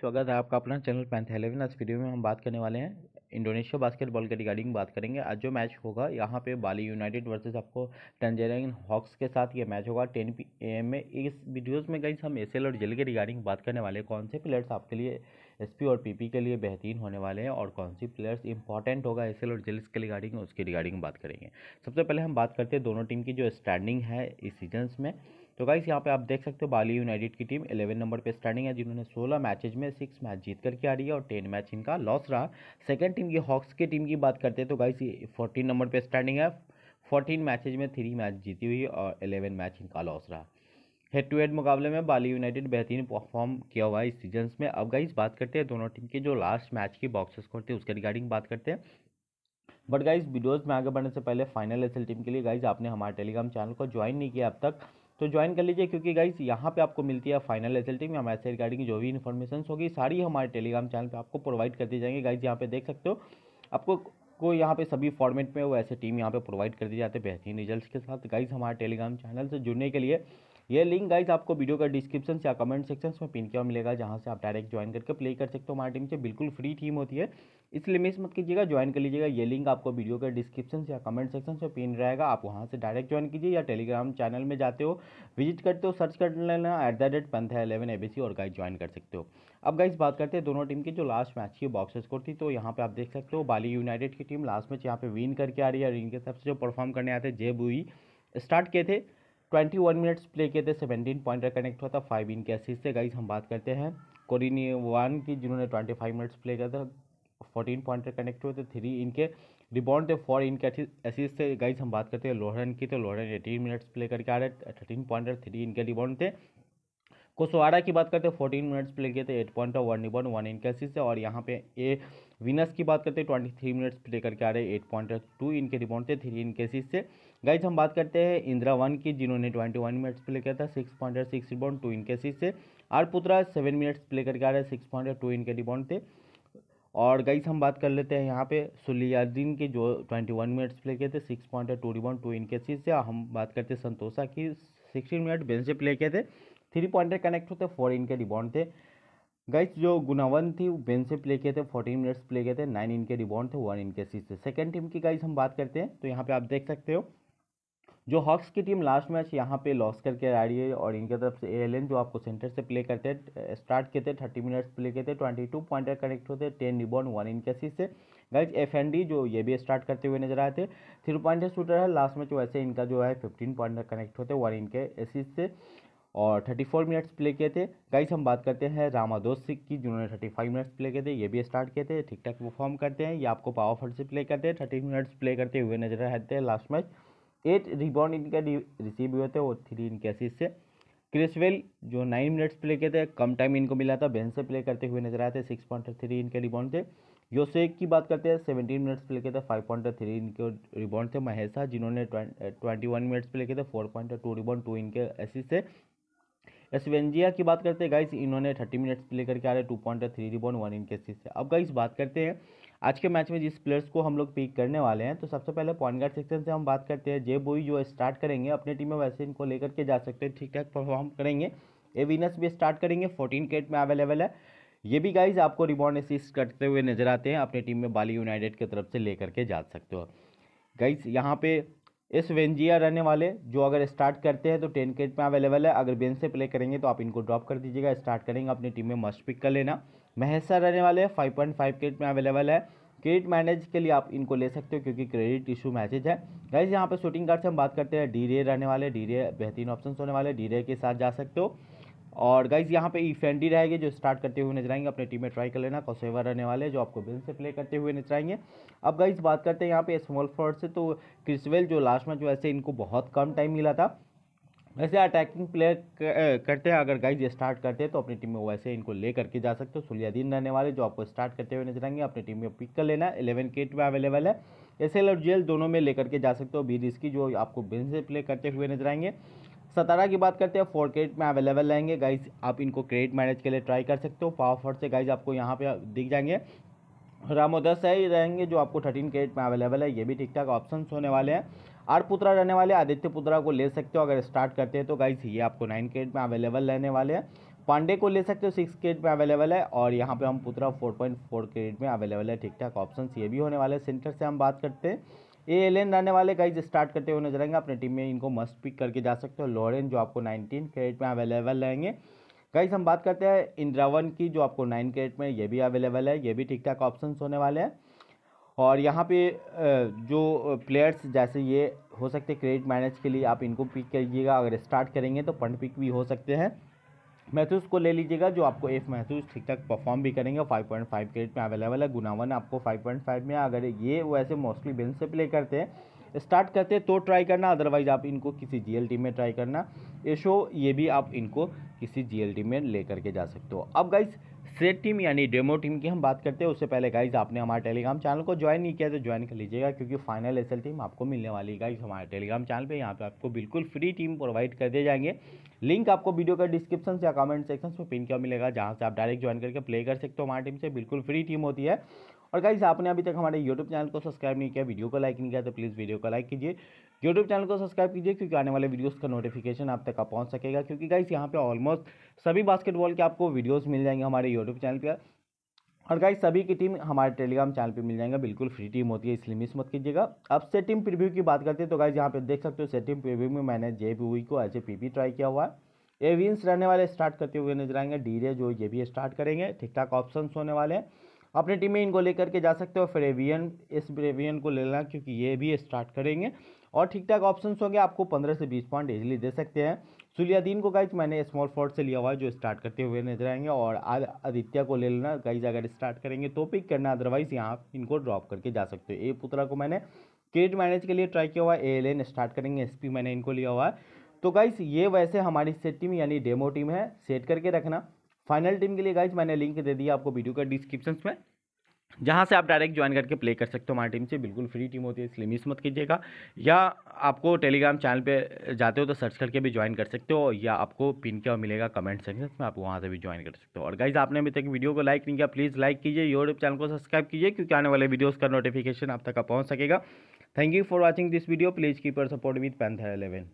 स्वागत है आपका अपना चैनल एलेवन आज वीडियो में हम बात करने वाले हैं इंडोनेशिया बास्केटबॉल के रिगार्डिंग बात करेंगे आज जो मैच होगा यहाँ पे बाली यूनाइटेड वर्सेस आपको टंजेरियन हॉक्स के साथ ये मैच होगा टेन पी एम में इस वीडियोस में गाइस हम एस और जेल के रिगार्डिंग बात करने वाले हैं कौन से प्लेयर्स आपके लिए एस और पी के लिए बेहतरीन होने वाले हैं और कौन सी प्लेयर्स इंपॉर्टेंट होगा एस और जेल के रिगार्डिंग उसके रिगार्डिंग बात करेंगे सबसे पहले हम बात करते हैं दोनों टीम की जो स्टैंडिंग है इस सीजन्स में तो गाइस यहाँ पे आप देख सकते हो बाली यूनाइटेड की टीम 11 नंबर पे स्टैंडिंग है जिन्होंने 16 मैचेज में 6 मैच जीत करके आ रही है और 10 मैच इनका लॉस रहा सेकंड टीम ये हॉक्स की टीम की बात करते हैं तो गाइस ये 14 नंबर पे स्टैंडिंग है 14 मैचेज में थ्री मैच जीती हुई और 11 मैच इनका लॉस रहा हेड टू हेड मुकाबले में बाली यूनाइटेड बेहतरीन परफॉर्म किया हुआ है इस सीजन में अब गाइस बात करते हैं दोनों टीम के जो लास्ट मैच की बॉक्स स्कोर थी उसके रिगार्डिंग बात करते हैं बट गाइस वीडियोज में आगे बढ़ने से पहले फाइनल एस टीम के लिए गाइस आपने हमारे टेलीग्राम चैनल को ज्वाइन नहीं किया अब तक तो ज्वाइन कर लीजिए क्योंकि गाइस यहाँ पे आपको मिलती है फाइनल एस में हमारे से रिगार्डिंग जो भी इन्फॉर्मेशन होगी सारी हमारे टेलीग्राम चैनल पर आपको प्रोवाइड कर दी जाएंगे गाइस यहाँ पे देख सकते हो आपको को यहाँ पे सभी फॉर्मेट में वो ऐसे टीम यहाँ पे प्रोवाइड कर दी जाते हैं बेहतरीन रिजल्ट के साथ गाइज हमारे टेलीग्राम चैनल से जुड़ने के लिए ये लिंक गाइज आपको वीडियो का डिस्क्रिप्शन या कमेंट सेक्शन में पिन किया मिलेगा जहाँ से आप डायरेक्ट ज्वाइन करके प्ले कर सकते हो हमारी टीम से बिल्कुल फ्री टीम होती है इसलिए मिस मत कीजिएगा ज्वाइन कर लीजिएगा ये लिंक आपको वीडियो का डिस्क्रिप्शन या कमेंट सेक्शन में पिन रहेगा आप वहाँ से डायरेक्ट ज्वाइन कीजिए या टेलीग्राम चैनल में जाते हो विजिट करते हो सर्च कर लेना at the rate Panther eleven A और गाइज ज्वाइन कर सकते हो अब गाइज बात करते हैं दोनों टीम की जो लास्ट मैच की बॉक्स स्कोर थी तो यहाँ पर आप देख सकते हो बाली यूनाइटेड की टीम लास्ट मैच यहाँ पे विन करके आ रही है और इनके सबसे जो परफॉर्म करने आते हैं जेब हुई स्टार्ट किए थे ट्वेंटी वन मिनट्स प्ले किए थे सेवेंटीन पॉइंटर कनेक्ट हुआ था फाइव इनके असिस्ट से गाइज हम बात करते हैं कोरिनी वन की जिन्होंने ट्वेंटी फाइव मिनट्स प्ले किया था फोर्टीन पॉइंटर कनेक्ट हुए थे थ्री इनके रिबॉन्ड थे फोर इनके असिस्ट से गाइज हम बात करते हैं लोहरन की तो लोहरन एटीन मिनट्स प्ले करके आ रहे थर्टीन पॉइंटर थ्री इनके रिबॉन्ड थे कुशवाड़ा की बात करते हैं फोर्टीन मिनट्स प्ले किए थे एट पॉइंट और वन रिबॉन वन इनके से और यहाँ पे ए विनस की बात करते हैं ट्वेंटी थ्री मिनट्स प्ले करके आ रहे एट पॉइंट टू इनके रिबाउंड थे थ्री इनके से गाइज हम बात करते हैं इंदिरा वन की जिन्होंने ट्वेंटी वन मिनट्स प्ले किया था six point six rebound two इनके से आर पुत्रा सेवन मिनट्स प्ले करके आ रहे सिक्स पॉइंट टू इनके रिबाउंड थे और गाइस हम बात कर लेते हैं यहाँ पे सुलियाद्दीन के जो ट्वेंटी वन मिनट्स प्ले किए थे six point two rebound two इनकेसी से हम बात करते हैं संतोषा की सिक्सटीन मिनट बेंच से प्ले किए थे थ्री पॉइंटर कनेक्ट होते फोर इनके रिबाउंड थे गाइस जो गुनावन थी बेन से प्ले किए थे फोर्टीन मिनट्स प्ले किए थे नाइन इनके रिबाउंड थे वन इनके सिक्स थे सेकेंड टीम की गाइस हम बात करते हैं तो यहाँ पे आप देख सकते हो जो हॉक्स की टीम लास्ट मैच यहाँ पे लॉस करके आ रही है और इनके तरफ से एल जो आपको सेंटर से प्ले करते हैं स्टार्ट किए थे थर्टी मिनट्स प्ले किए थे ट्वेंटी टू पॉइंटर कनेक्ट होते टेन रिबाउंड वन इनके सिक्स से गाइज एफ एन डी जो ये भी स्टार्ट करते हुए नजर आए थे थ्री पॉइंटर शूटर है लास्ट मैच वैसे इनका जो है फिफ्टीन पॉइंटर कनेक्ट होते वन इनके एसिस से और 34 मिनट्स प्ले किए थे गाइस हम बात करते हैं रामा दोस्त की जिन्होंने 35 मिनट्स प्ले किए थे ये भी स्टार्ट किए थे ठीक ठाक परफॉर्म करते हैं ये आपको पावर से प्ले करते हैं थर्टी मिनट्स प्ले करते हुए नजर आते हैं लास्ट मैच एट रिबाउंड इनका रिसीव हुए थे और थ्री इनके असिस से क्रिसवेल जो नाइन मिनट्स प्ले किए थे कम टाइम इनको मिला था बेन से प्ले करते हुए नजर आए थे सिक्स पॉइंट थ्री इनके रिबाउंड थे योसेक की बात करते हैं सेवनटीन मिनट्स प्ले किए थे फाइव पॉइंट थ्री इनके रिबाउंड थे महेशा जिन्होंने ट्वेंटी वन मिनट्स प्ले किए थे four point two rebound two इनके असिस्ट थे एसवेंजिया की बात करते हैं गाइस इन्होंने थर्टी मिनट्स प्ले करके आ रहे two point three rebound one इन केसेस से अब गाइस बात करते हैं आज के मैच में जिस प्लेयर्स को हम लोग पिक करने वाले हैं तो सबसे पहले पॉइंट गार्ड सेक्शन से हम बात करते हैं जे बोई जो स्टार्ट करेंगे अपने टीम में वैसे इनको लेकर के जा सकते हैं ठीक ठाक परफॉर्म करेंगे एविनस भी स्टार्ट करेंगे फोर्टीन केट में अवेलेबल है ये भी गाइज आपको रिबॉन्ड असिस्ट करते हुए नजर आते हैं अपने टीम में बाली यूनाइटेड की तरफ से लेकर के जा सकते हो गाइज यहाँ पे इस वेंजिया रहने वाले जो अगर स्टार्ट करते हैं तो टेन केट में अवेलेबल है अगर बेन से प्ले करेंगे तो आप इनको ड्रॉप कर दीजिएगा स्टार्ट करेंगे अपनी टीम में मस्ट पिक कर लेना महसा रहने वाले फाइव पॉइंट फाइव केट में अवेलेबल है क्रेडिट मैनेज के लिए आप इनको ले सकते हो क्योंकि क्रेडिट इशू मैचेज है गाइज यहाँ पर शूटिंग कार्ड से हम बात करते हैं डी रे रहने वाले डी रे बेहतरीन ऑप्शन होने वाले डी रे के साथ जा सकते हो और गाइज यहाँ पे ईफेंडी e रहेंगे जो स्टार्ट करते हुए नजर आएंगे अपने टीम में ट्राई कर लेना कौसेवर रहने वाले जो आपको बिल से प्ले करते हुए नजर आएंगे अब गाइज बात करते हैं यहाँ पे स्मॉल फॉर्ड से तो क्रिसवेल जो लास्ट मैच वैसे इनको बहुत कम टाइम मिला था वैसे अटैकिंग प्लेयर करते हैं अगर गाइज स्टार्ट करते हैं तो अपनी टीम में वैसे इनको ले करके जा सकते हो सुलियादीन रहने वाले जो आपको स्टार्ट करते हुए नजर आएंगे अपनी टीम में पिक कर लेना इलेवन केट में अवेलेबल है एस और जेल दोनों में लेकर के जा सकते हो बी रिस्की जो आपको बिन से प्ले करते हुए नजर आएंगे सतारा की बात करते हैं फोर क्रेट में अवेलेबल रहेंगे गाइज आप इनको क्रेडिट मैनेज के लिए ट्राई कर सकते हो पावर फॉर से गाइज आपको यहाँ पे दिख जाएंगे रामो दस है रहेंगे जो आपको थर्टीन क्रेट में अवेलेबल है ये भी ठीक ठाक ऑप्शन होने वाले हैं आर पुत्रा रहने वाले आदित्य पुत्रा को ले सकते हो अगर स्टार्ट करते हैं तो गाइज ये आपको नाइन क्रेट में अवेलेबल रहने वाले हैं पांडे को ले सकते हो सिक्स क्रेट में अवेलेबल है और यहाँ पर हम पुत्रा फोर पॉइंट फोर में अवेलेबल है ठीक ठाक ऑप्शन ये भी होने वाले हैं सेंटर से हम बात करते हैं ए एलेन रहने वाले गाइज स्टार्ट करते हुए नजर आएंगे अपने टीम में इनको मस्ट पिक करके जा सकते हो लॉरेन जो आपको नाइनटीन क्रेडिट में अवेलेबल रहेंगे गाइज हम बात करते हैं इंद्रावन की जो आपको नाइन क्रेडिट में ये भी अवेलेबल है ये भी ठीक ठाक ऑप्शन होने वाले हैं और यहाँ पे जो प्लेयर्स जैसे ये हो सकते हैं क्रेडिट मैनेज के लिए आप इनको पिक करिएगा अगर स्टार्ट करेंगे तो पंड पिक भी हो सकते हैं मैथ्यूज को ले लीजिएगा जो आपको एफ मैथ्यूज ठीक ठाक परफॉर्म भी करेंगे 5.5 रेट में अवेलेबल है गुनावन आपको 5.5 में अगर ये वैसे मोस्टली बेंच से प्ले करते हैं स्टार्ट करते हैं तो ट्राई करना अदरवाइज आप इनको किसी जी में ट्राई करना ये शो ये भी आप इनको किसी जी में ले करके जा सकते हो अब गाइज़ सेट टीम यानी डेमो टीम की हम बात करते हैं उससे पहले गाइज आपने हमारे टेलीग्राम चैनल को ज्वाइन नहीं किया तो ज्वाइन कर लीजिएगा क्योंकि फाइनल एसएल टीम आपको मिलने वाली है गाइज हमारे टेलीग्राम चैनल पे यहाँ पे आपको बिल्कुल फ्री टीम प्रोवाइड कर दिए जाएंगे लिंक आपको वीडियो का डिस्क्रिप्शन या कमेंट सेक्शन में पिन किया मिलेगा जहाँ से आप डायरेक्ट ज्वाइन करके प्ले कर सकते हो हमारे टीम से बिल्कुल फ्री टीम होती है और गाइज आपने अभी तक हमारे यूट्यूब चैनल को सब्सक्राइब नहीं किया वीडियो को लाइक नहीं किया तो प्लीज़ वीडियो को लाइक कीजिए यूट्यूब चैनल को सब्सक्राइब कीजिए क्योंकि आने वाले वीडियोस का नोटिफिकेशन आप तक आप पहुंच सकेगा क्योंकि गाइस यहाँ पे ऑलमोस्ट सभी बास्केटबॉल के आपको वीडियोस मिल जाएंगे हमारे यूट्यूब चैनल पर और गाइस सभी की टीम हमारे टेलीग्राम चैनल पे मिल जाएगा बिल्कुल फ्री टीम होती है इसलिए मिस मत कीजिएगा अब से टीम प्रिव्यू की बात करते हैं तो गाइज यहाँ पे देख सकते हो से टीम में मैंने जे e को एज ए पी ट्राई किया हुआ है एविन्स रहने वाले स्टार्ट करते हुए नजर आएंगे डी जो ये भी स्टार्ट करेंगे ठीक ठाक ऑप्शन होने वाले हैं अपनी टीम में इनको लेकर के जा सकते हो फिर एवियन इस एवियन को लेना क्योंकि ये भी स्टार्ट करेंगे और ठीक ठाक ऑप्शन होंगे आपको पंद्रह से बीस पॉइंट इजिली दे सकते हैं सुलियादीन को गाइज मैंने स्मॉल फोर्ट से लिया हुआ है जो स्टार्ट करते हुए नजर आएंगे और आदित्य को ले लेना गाइज अगर स्टार्ट करेंगे तो पिक करना अदरवाइज यहाँ इनको ड्रॉप करके जा सकते हो ए पुत्रा को मैंने क्रिकेट मैनेज के लिए ट्राई किया हुआ है ए स्टार्ट करेंगे एस मैंने इनको लिया हुआ है तो गाइस ये वैसे हमारी सेट टीम यानी डेमो टीम है सेट करके रखना फाइनल टीम के लिए गाइज मैंने लिंक दे दिया आपको वीडियो का डिस्क्रिप्शन में जहाँ से आप डायरेक्ट ज्वाइन करके प्ले कर सकते हो हमारी टीम से बिल्कुल फ्री टीम होती है इसलिए मिस मत कीजिएगा या आपको टेलीग्राम चैनल पे जाते हो तो सर्च करके भी ज्वाइन कर सकते हो या आपको पिन क्या मिलेगा कमेंट सेक्शन में आप वहाँ से भी ज्वाइन कर सकते हो और गाइज आपने अभी तक वीडियो को लाइक नहीं किया प्लीज़ लाइक कीजिए यूट्यूब चैनल को सब्सक्राइब कीजिए क्योंकि आने वाले वीडियोज़ का नोटिफिकेशन आप तक पहुँच सकेगा thank you for watching this video please keep our support with Panther eleven